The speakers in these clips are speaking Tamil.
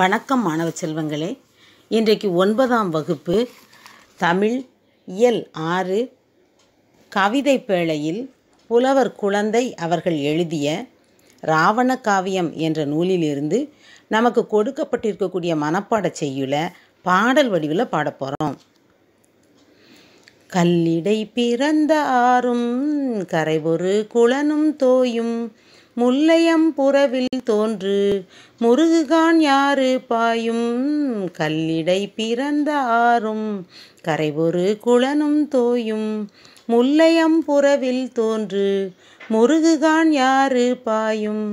வணக்கம் மாணவ செல்வங்களே இன்றைக்கு ஒன்பதாம் வகுப்பு தமிழ் இயல் ஆறு கவிதை பேழையில் புலவர் குழந்தை அவர்கள் எழுதிய ராவண காவியம் என்ற நூலிலிருந்து நமக்கு கொடுக்கப்பட்டிருக்கக்கூடிய மனப்பாட செய்யுல பாடல் வடிவில் பாடப்போகிறோம் கல்லிடை பிறந்த ஆறும் கரைபொரு குளனும் தோயும் முல்லையம் புறவில் தோன்று முருகுகான் யாரு பாயும் கல்லிடை பிறந்த ஆறும் ஒரு குளனும் தோயும் முல்லையம் புறவில் தோன்று முருகுகான் யாரு பாயும்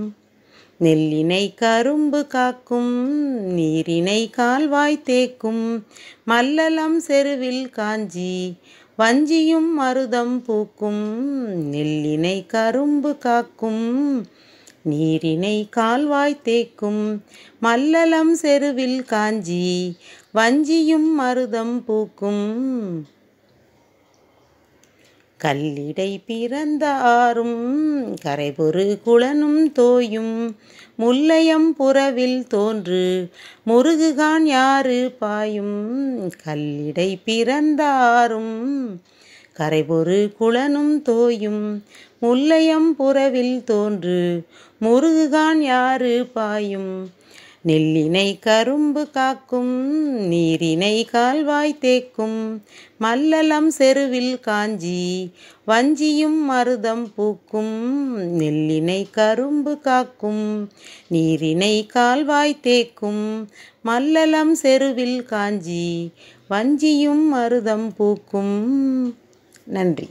நெல்லினை கரும்பு காக்கும் நீரினை கால்வாய் தேக்கும் மல்லலம் செருவில் காஞ்சி வஞ்சியும் மருதம் பூக்கும் நெல்லினை கரும்பு காக்கும் நீரினை கால்வாய் தேக்கும் மல்லலம் செருவில் காஞ்சி வஞ்சியும் மருதம் பூக்கும் கல்லிடை ஆறும் கரைபொரு குளனும் தோயும் முல்லையம் புறவில் தோன்று முருகுகான் யாரு பாயும் கல்லிடை பிறந்த ஆறும் கரைபொரு குளனும் தோயும் முல்லையம் புறவில் தோன்று முருகுகான் யாரு பாயும் நெல்லினை கரும்பு காக்கும் நீரினை கால்வாய் தேக்கும் மல்லலம் செருவில் காஞ்சி வஞ்சியும் மருதம் பூக்கும் நெல்லினை கரும்பு காக்கும் நீரினை கால்வாய் தேக்கும் மல்லலம் செருவில் காஞ்சி வஞ்சியும் மருதம் பூக்கும் நன்றி